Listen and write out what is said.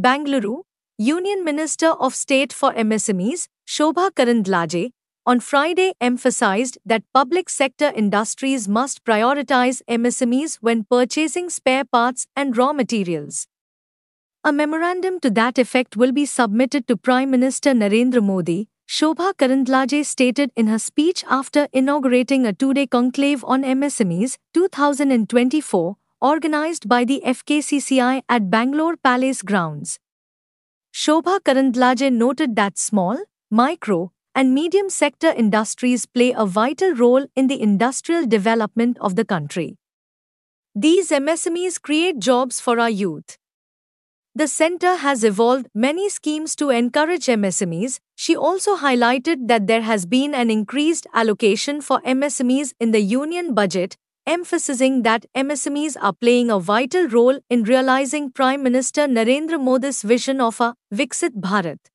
Bangalore, Union Minister of State for MSMEs, Shobha Karandlaje, on Friday emphasized that public sector industries must prioritize MSMEs when purchasing spare parts and raw materials. A memorandum to that effect will be submitted to Prime Minister Narendra Modi, Shobha Karandlaje stated in her speech after inaugurating a two day conclave on MSMEs 2024 organised by the FKCCI at Bangalore Palace grounds. Shobha Karandlaje noted that small, micro, and medium sector industries play a vital role in the industrial development of the country. These MSMEs create jobs for our youth. The center has evolved many schemes to encourage MSMEs. She also highlighted that there has been an increased allocation for MSMEs in the union budget, emphasizing that MSMEs are playing a vital role in realizing Prime Minister Narendra Modi's vision of a Viksit Bharat.